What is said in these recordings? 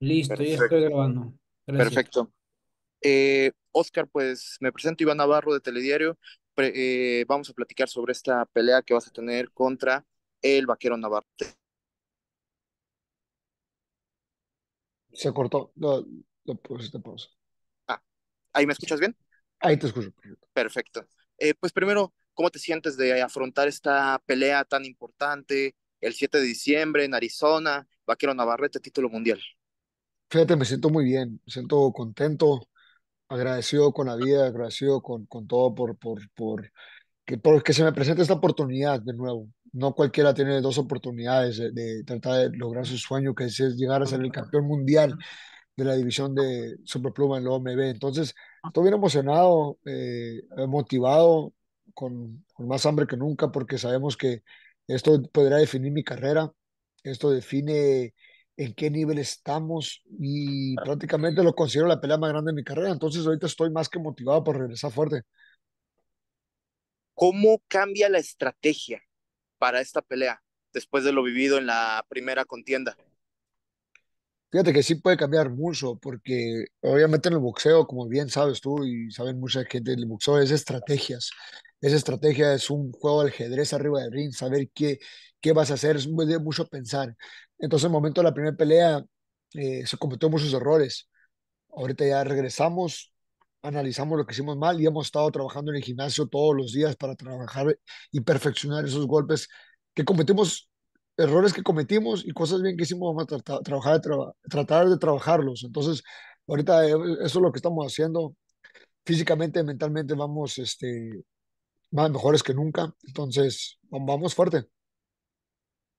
Listo, ya estoy grabando. Perfecto. Eh, Oscar, pues me presento Iván Navarro de Telediario. Eh, vamos a platicar sobre esta pelea que vas a tener contra el vaquero Navarro. Se cortó. No, pausa. Ah, ¿ahí me escuchas bien? Ahí te escucho. Perfecto. Eh, pues primero, ¿cómo te sientes de afrontar esta pelea tan importante el 7 de diciembre en Arizona, Vaquero Navarrete, título mundial? Fíjate, me siento muy bien, me siento contento, agradecido con la vida, agradecido con, con todo por, por, por, que, por que se me presente esta oportunidad de nuevo. No cualquiera tiene dos oportunidades de, tratar de lograr su sueño, que es llegar a ser el campeón mundial de la división de Superpluma en la OMB. Entonces, estoy bien emocionado, eh, motivado, con, con, más hambre que nunca, porque sabemos que esto podrá definir mi carrera, esto define en qué nivel estamos y prácticamente lo considero la pelea más grande de mi carrera. Entonces ahorita estoy más que motivado por regresar fuerte. ¿Cómo cambia la estrategia para esta pelea después de lo vivido en la primera contienda? Fíjate que sí puede cambiar mucho, porque obviamente en el boxeo, como bien sabes tú y saben mucha gente, el boxeo es estrategias esa estrategia, es un juego de ajedrez arriba del ring, saber qué, qué vas a hacer, es mucho pensar. Entonces, en el momento de la primera pelea, eh, se cometió muchos errores. Ahorita ya regresamos, analizamos lo que hicimos mal y hemos estado trabajando en el gimnasio todos los días para trabajar y perfeccionar esos golpes que cometimos, errores que cometimos y cosas bien que hicimos, vamos a trabajar, tratar de trabajarlos. Entonces, ahorita eh, eso es lo que estamos haciendo. Físicamente, mentalmente, vamos este, van mejores que nunca. Entonces, vamos fuerte.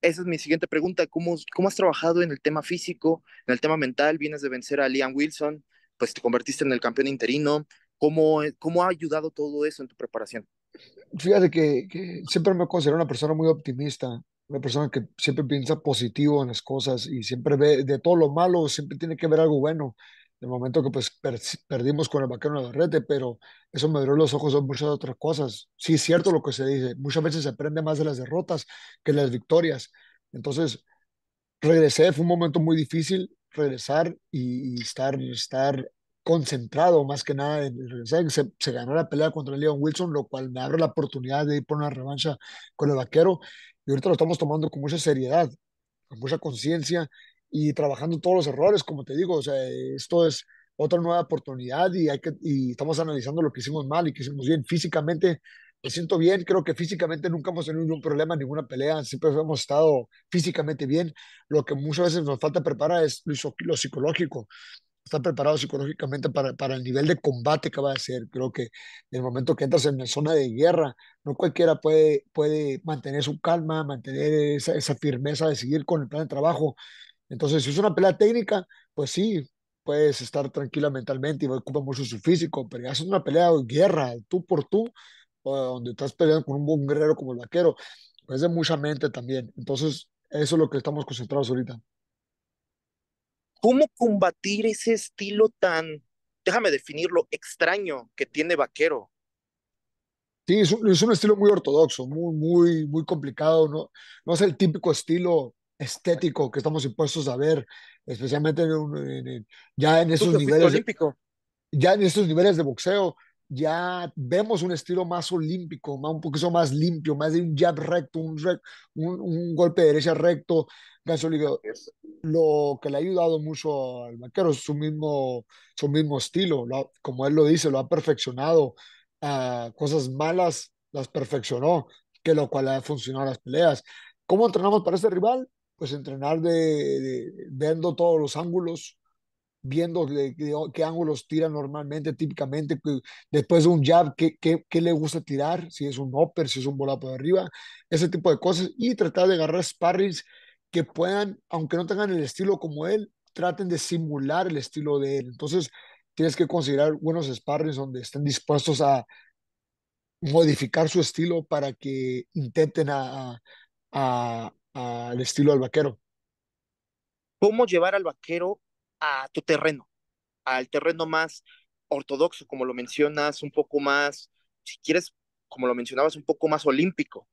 Esa es mi siguiente pregunta. ¿Cómo, ¿Cómo has trabajado en el tema físico, en el tema mental? Vienes de vencer a Liam Wilson, pues te convertiste en el campeón interino. ¿Cómo, eh, cómo ha ayudado todo eso en tu preparación? Fíjate que, que siempre me considero una persona muy optimista, una persona que siempre piensa positivo en las cosas y siempre ve de todo lo malo, siempre tiene que ver algo bueno. El momento que pues perdimos con el vaquero Navarrete, pero eso me abrió los ojos a muchas otras cosas. Sí, es cierto lo que se dice, muchas veces se aprende más de las derrotas que las victorias. Entonces, regresé, fue un momento muy difícil regresar y, estar, concentrado más que nada en regresar. Se, se ganó la pelea contra Leon Wilson, lo cual me abre la oportunidad de ir por una revancha con el vaquero. Y ahorita lo estamos tomando con mucha seriedad, con mucha conciencia y trabajando todos los errores, como te digo, o sea, esto es otra nueva oportunidad y, hay que, y estamos analizando lo que hicimos mal y que hicimos bien. Físicamente me siento bien, creo que físicamente nunca hemos tenido ningún problema, ninguna pelea, siempre hemos estado físicamente bien. Lo que muchas veces nos falta preparar es lo, psicológico, estar preparado psicológicamente para, para el nivel de combate que va a ser. Creo que en el momento que entras en la zona de guerra, no cualquiera puede, puede mantener su calma, mantener esa, esa firmeza de seguir con el plan de trabajo entonces, si es una pelea técnica, pues sí, puedes estar tranquila mentalmente y ocupa mucho su físico, pero ya es una pelea de guerra, tú por tú, donde estás peleando con un buen guerrero como el vaquero, es pues de mucha mente también. Entonces, eso es lo que estamos concentrados ahorita. ¿Cómo combatir ese estilo tan, déjame definirlo, extraño que tiene Vaquero? Sí, es un, estilo muy ortodoxo, muy, muy, muy complicado, ¿no? no es el típico estilo estético que estamos impuestos a ver, especialmente en ya en esos niveles ya en estos niveles de boxeo ya vemos un estilo más olímpico, más, un poquito más limpio, más de un jab recto, un, un, golpe de derecha recto. Lo que le ha ayudado mucho al vaquero es su mismo, su mismo estilo, como él lo dice, lo ha perfeccionado. Ah, cosas malas las perfeccionó, que lo cual ha funcionado en las peleas. ¿Cómo entrenamos para este rival? pues entrenar de, viendo todos los ángulos, viendo qué ángulos tira normalmente, típicamente, después de un jab, qué, qué, le gusta tirar, si es un upper, si es un volado por arriba, ese tipo de cosas, y tratar de agarrar sparrings que puedan, aunque no tengan el estilo como él, traten de simular el estilo de él. Entonces, tienes que considerar buenos sparrings donde estén dispuestos a modificar su estilo para que intenten a, al estilo al vaquero. ¿Cómo llevar al vaquero a tu terreno? Al terreno más ortodoxo, como lo mencionas, un poco más, si quieres, como lo mencionabas, un poco más olímpico.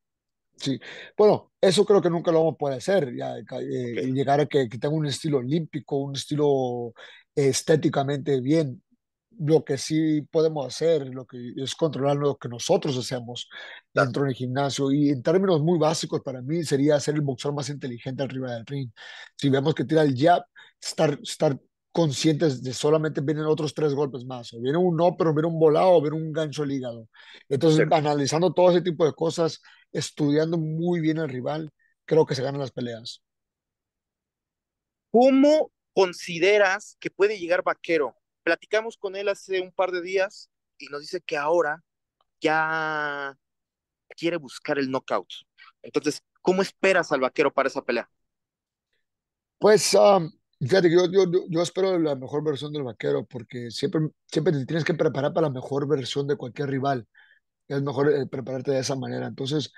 Sí, bueno, eso creo que nunca lo vamos a poder hacer, ya, eh, eh, llegar a que, tenga un estilo olímpico, un estilo estéticamente bien lo que sí podemos hacer, lo que es controlar lo que nosotros hacemos dentro del gimnasio. Y en términos muy básicos para mí sería ser el boxeador más inteligente arriba del ring. Si vemos que tira el jab, estar, estar conscientes de solamente vienen otros tres golpes más, o viene un no, pero viene un volado, o viene un gancho al hígado. Entonces, analizando todo ese tipo de cosas, estudiando muy bien al rival, creo que se ganan las peleas. ¿Cómo consideras que puede llegar Vaquero Platicamos con él hace un par de días y nos dice que ahora ya quiere buscar el knockout. Entonces, ¿cómo esperas al vaquero para esa pelea? Pues, um, fíjate, yo, yo, espero la mejor versión del vaquero porque siempre, siempre te tienes que preparar para la mejor versión de cualquier rival. Es mejor eh, prepararte de esa manera. Entonces,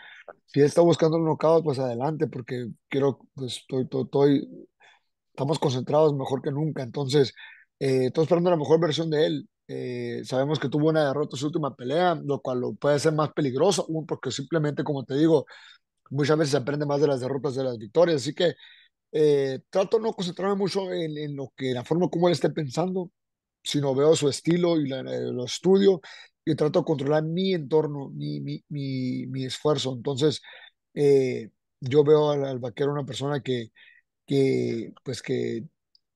si está buscando el knockout, pues adelante, porque quiero, pues, estoy, estoy, estoy, estamos concentrados mejor que nunca. Entonces, eh, estoy esperando la mejor versión de él. Eh, sabemos que tuvo una derrota en su última pelea, lo cual lo puede ser más peligroso, porque simplemente, como te digo, muchas veces se aprende más de las derrotas de las victorias. Así que eh, trato no concentrarme mucho en, en, lo que, la forma como él esté pensando, sino veo su estilo y eh, lo estudio y trato de controlar mi entorno, mi, mi, mi, esfuerzo. Entonces, yo veo al, al, vaquero una persona que, que, pues que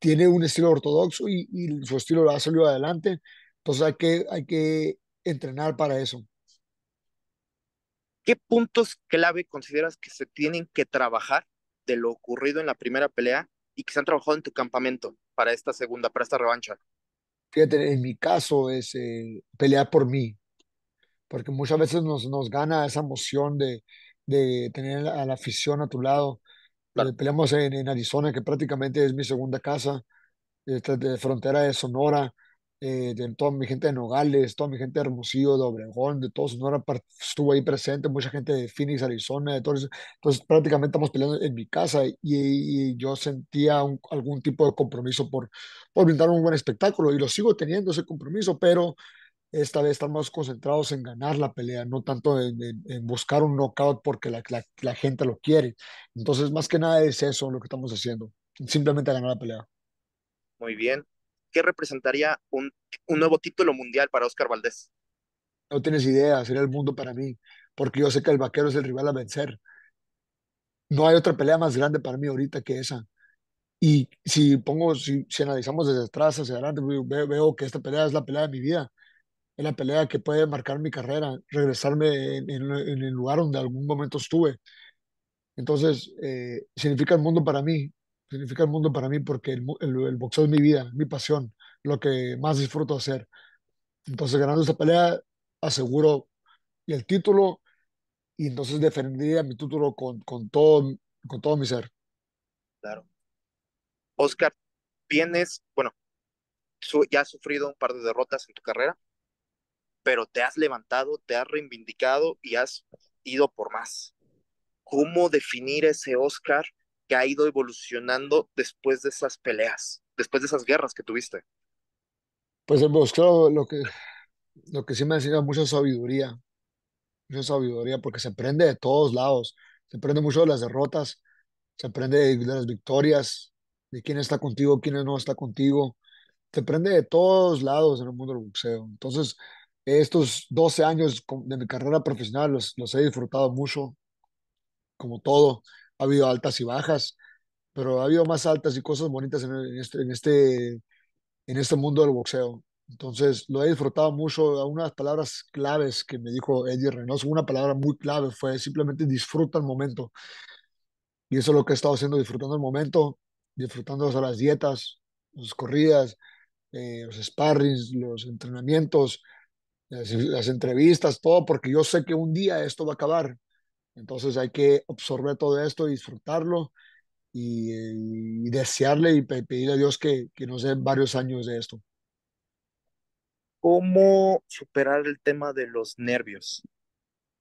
tiene un estilo ortodoxo y, su estilo lo ha salido adelante. Entonces hay que, hay que entrenar para eso. ¿Qué puntos clave consideras que se tienen que trabajar de lo ocurrido en la primera pelea y que se han trabajado en tu campamento para esta segunda, para esta revancha? Fíjate, en mi caso es eh, pelear por mí, porque muchas veces nos, nos gana esa emoción de, de tener a la afición a tu lado eh, peleamos en, en, Arizona, que prácticamente es mi segunda casa, de frontera de Sonora, eh, de toda mi gente de Nogales, toda mi gente de Hermosillo, de Obregón, de todo Sonora, estuvo ahí presente, mucha gente de Phoenix, Arizona, de todo eso. Entonces prácticamente estamos peleando en mi casa y, yo sentía algún tipo de compromiso por, por brindar un buen espectáculo y lo sigo teniendo ese compromiso, pero esta vez estamos más concentrados en ganar la pelea, no tanto en, buscar un knockout porque la, gente lo quiere. Entonces, más que nada es eso lo que estamos haciendo, simplemente ganar la pelea. Muy bien. ¿Qué representaría un, un nuevo título mundial para Oscar Valdés? No tienes idea, sería el mundo para mí, porque yo sé que el vaquero es el rival a vencer. No hay otra pelea más grande para mí ahorita que esa. Y si pongo, si, analizamos desde atrás hacia adelante, veo que esta pelea es la pelea de mi vida la pelea que puede marcar mi carrera, regresarme en, el lugar donde algún momento estuve. Entonces, eh, significa el mundo para mí, significa el mundo para mí porque el, boxeo es mi vida, mi pasión, lo que más disfruto hacer. Entonces, ganando esta pelea, aseguro el título y entonces defendería mi título con, con, todo, con todo mi ser. Claro. Oscar, tienes bueno, ya has sufrido un par de derrotas en tu carrera, pero te has levantado, te has reivindicado y has ido por más. ¿Cómo definir ese Oscar que ha ido evolucionando después de esas peleas, después de esas guerras que tuviste? Pues el Oscar lo que, lo que sí me ha sido mucha sabiduría, mucha sabiduría, porque se aprende de todos lados, se aprende mucho de las derrotas, se aprende de, de las victorias, de quién está contigo, quién no está contigo, se aprende de todos lados en el mundo del boxeo. Entonces, estos 12 años de mi carrera profesional los, he disfrutado mucho, como todo. Ha habido altas y bajas, pero ha habido más altas y cosas bonitas en, este, en, este, en este mundo del boxeo. Entonces, lo he disfrutado mucho. Unas palabras claves que me dijo Eddie Reynoso, una palabra muy clave fue simplemente disfruta el momento. Y eso es lo que he estado haciendo, disfrutando el momento, disfrutando las dietas, las corridas, eh, los sparrings, los entrenamientos, las entrevistas, todo, porque yo sé que un día esto va a acabar. Entonces hay que absorber todo esto, disfrutarlo y, desearle y pedirle a Dios que, nos den varios años de esto. ¿Cómo superar el tema de los nervios?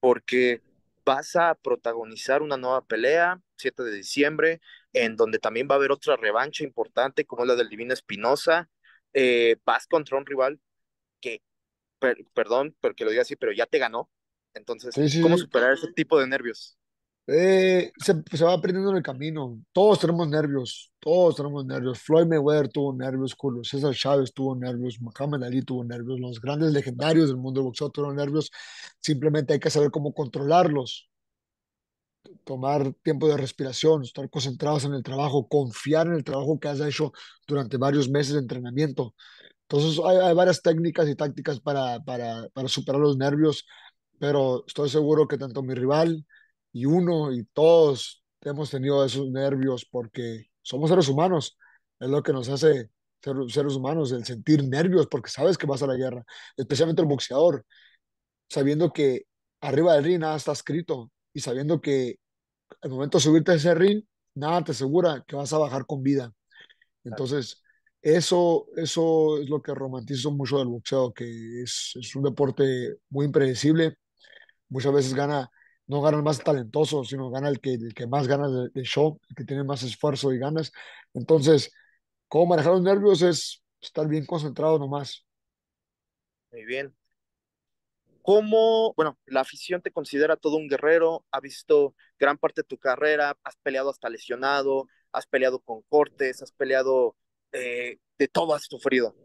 Porque vas a protagonizar una nueva pelea, 7 de diciembre, en donde también va a haber otra revancha importante como la del Divino Espinosa. Eh, vas contra un rival que perdón porque lo diga así, pero ya te ganó. Entonces, ¿cómo superar ese tipo de nervios? Eh, se, va aprendiendo en el camino. Todos tenemos nervios, todos tenemos nervios. Floyd Mayweather tuvo nervios, César Chávez tuvo nervios, Muhammad Ali tuvo nervios, los grandes legendarios del mundo del boxeo tuvieron nervios. Simplemente hay que saber cómo controlarlos. Tomar tiempo de respiración, estar concentrados en el trabajo, confiar en el trabajo que has hecho durante varios meses de entrenamiento. Entonces hay, varias técnicas y tácticas para, para, superar los nervios, pero estoy seguro que tanto mi rival y uno y todos hemos tenido esos nervios porque somos seres humanos, es lo que nos hace ser, seres humanos, el sentir nervios porque sabes que vas a la guerra, especialmente el boxeador, sabiendo que arriba del ring nada está escrito y sabiendo que al momento de subirte a ese ring, nada te asegura que vas a bajar con vida. Entonces, eso, eso es lo que romantizo mucho del boxeo, que es, un deporte muy impredecible. Muchas veces gana, no gana el más talentoso, sino gana el que, que más gana del show, el que tiene más esfuerzo y ganas. Entonces, cómo manejar los nervios es estar bien concentrado nomás. Muy bien. ¿Cómo, bueno, la afición te considera todo un guerrero? Ha visto gran parte de tu carrera, has peleado hasta lesionado, has peleado con cortes, has peleado eh, de todo has sufrido.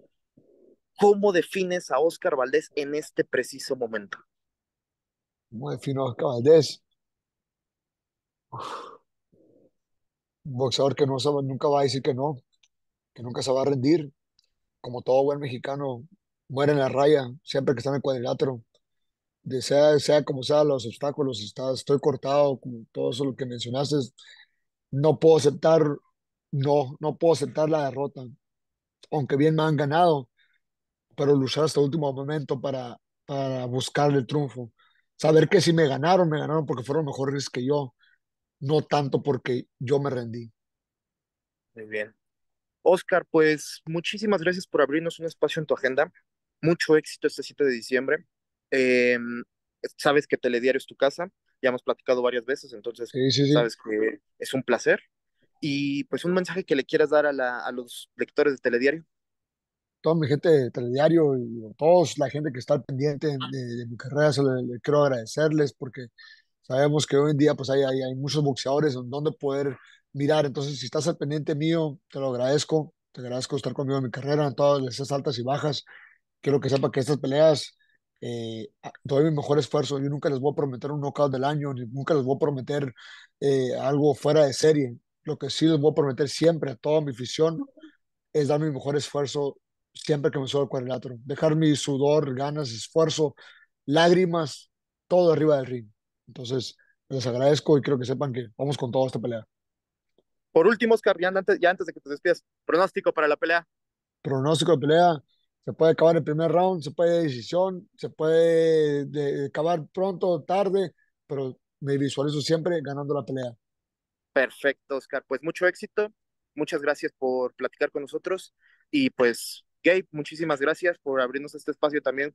¿Cómo defines a Oscar Valdés en este preciso momento? ¿Cómo defino a Oscar Valdés? Un boxeador que no sabe, nunca va a decir que no, que nunca se va a rendir. Como todo buen mexicano, muere en la raya, siempre que está en el cuadrilátero. sea, como sea, los obstáculos, está, estoy cortado, como todo eso lo que mencionaste. No puedo aceptar no, no puedo aceptar la derrota, aunque bien me han ganado, pero luchar hasta el último momento para, para buscar el triunfo. Saber que si me ganaron, me ganaron porque fueron mejores que yo, no tanto porque yo me rendí. Muy bien. Oscar, pues muchísimas gracias por abrirnos un espacio en tu agenda. Mucho éxito este 7 de diciembre. Em, sabes que Telediario es tu casa, ya hemos platicado varias veces, entonces sabes que es un placer y pues un mensaje que le quieras dar a, la, a los lectores de Telediario. Toda mi gente de Telediario y todos la gente que está pendiente ah. de, mi carrera, se le, quiero agradecerles porque sabemos que hoy en día pues hay, hay, hay muchos boxeadores en donde poder mirar. Entonces, si estás al pendiente mío, te lo agradezco. Te agradezco estar conmigo en mi carrera, en todas las altas y bajas. Quiero que sepa que estas peleas eh, doy mi mejor esfuerzo. Yo nunca les voy a prometer un knockout del año, ni nunca les voy a prometer eh, algo fuera de serie. Lo que sí les voy a prometer siempre a toda mi afición es dar mi mejor esfuerzo siempre que me subo el cuadrilátero. Dejar mi sudor, ganas, esfuerzo, lágrimas, todo arriba del ring. Entonces, les agradezco y creo que sepan que vamos con toda esta pelea. Por último, Oscar, ya antes, ya antes de que te despidas, pronóstico para la pelea. Pronóstico de pelea. Se puede acabar el primer round, se puede decisión, se puede acabar pronto, tarde, pero me visualizo siempre ganando la pelea. Perfecto, Oscar. Pues mucho éxito. Muchas gracias por platicar con nosotros. Y pues, Gabe, muchísimas gracias por abrirnos este espacio también.